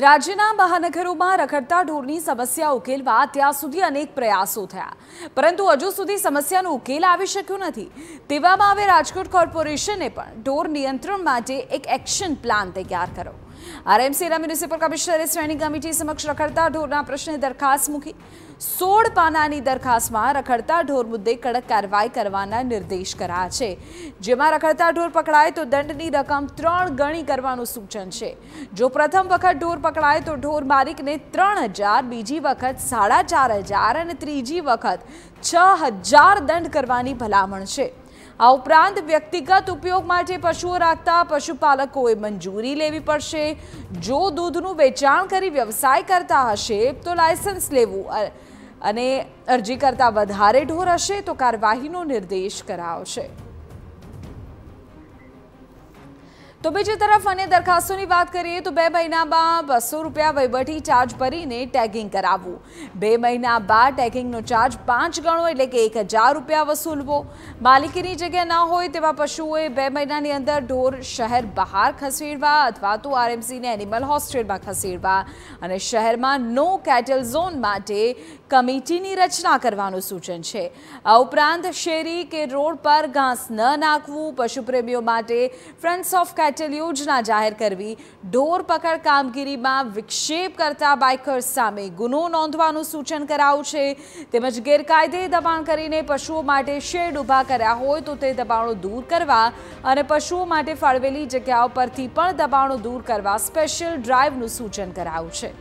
રાજ્યના મહાનગરોમાં રખડતા ઢોરની સમસ્યા ઉકેલવા ત્યાં સુધી અનેક પ્રયાસો થયા પરંતુ હજુ સુધી સમસ્યાનો ઉકેલ આવી શક્યો નથી તેવામાં હવે રાજકોટ કોર્પોરેશને પણ ઢોર નિયંત્રણ માટે એક એક્શન પ્લાન તૈયાર કર્યો આરએમસીના મ્યુનિસિપલ કમિશનરે શ્રેણી કમિટી સમક્ષ રખડતા ઢોરના પ્રશ્ને દરખાસ્ત મૂકી સોળ પાનાની દરખાસ્તમાં રખડતા ઢોર મુદ્દે કડક કાર્યવાહી કરવાના નિર્દેશ કર્યા છે જેમાં રખડતા ઢોર પકડાય તો દંડની રકમ ત્રણ ગણી કરવાનું સૂચન છે જો પ્રથમ વખત ઢોર પકડાય તો ઢોર માલિકને ત્રણ હજાર બીજી વખત સાડા ચાર હજાર અને ત્રીજી વખત છ હજાર દંડ કરવાની ભલામણ છે આ ઉપરાંત વ્યક્તિગત ઉપયોગ માટે પશુઓ રાખતા પશુપાલકોએ મંજૂરી લેવી પડશે જો દૂધનું વેચાણ કરી વ્યવસાય કરતા હશે તો લાયસન્સ લેવું અને અરજી કરતાં વધારે ઢોર હશે તો કાર્યવાહીનો નિર્દેશ કરાવશે તો બીજી તરફ અને દરખાસ્તોની વાત કરીએ તો બે મહિનામાં બસો રૂપિયા વહીવટી ચાર્જ ભરીને ટેગિંગ કરાવવું બે મહિના બાદ ટેગિંગનો ચાર્જ પાંચ ગણો એટલે કે એક હજાર રૂપિયા વસૂલવો માલિકીની જગ્યા ના હોય તેવા પશુઓએ બે મહિનાની અંદર ઢોર શહેર બહાર ખસેડવા અથવા તો આરએમસીને એનિમલ હોસ્ટેલમાં ખસેડવા અને શહેરમાં નો કેટલ ઝોન માટે કમિટીની રચના કરવાનું સૂચન છે આ ઉપરાંત શેરી કે રોડ પર ઘાસ ન નાખવું પશુપ્રેમીઓ માટે ફ્રન્ટ્સ ઓફ કેટલ યોજના જાહેર કરવી ઢોર પકડ કામગીરીમાં વિક્ષેપ કરતા બાઇકર્સ સામે ગુનો નોંધવાનું સૂચન કરાયું છે તેમજ ગેરકાયદે દબાણ કરીને પશુઓ માટે શેડ ઊભા કર્યા હોય તો તે દબાણો દૂર કરવા અને પશુઓ માટે ફાળવેલી જગ્યાઓ પરથી પણ દબાણો દૂર કરવા સ્પેશિયલ ડ્રાઈવનું સૂચન કરાયું છે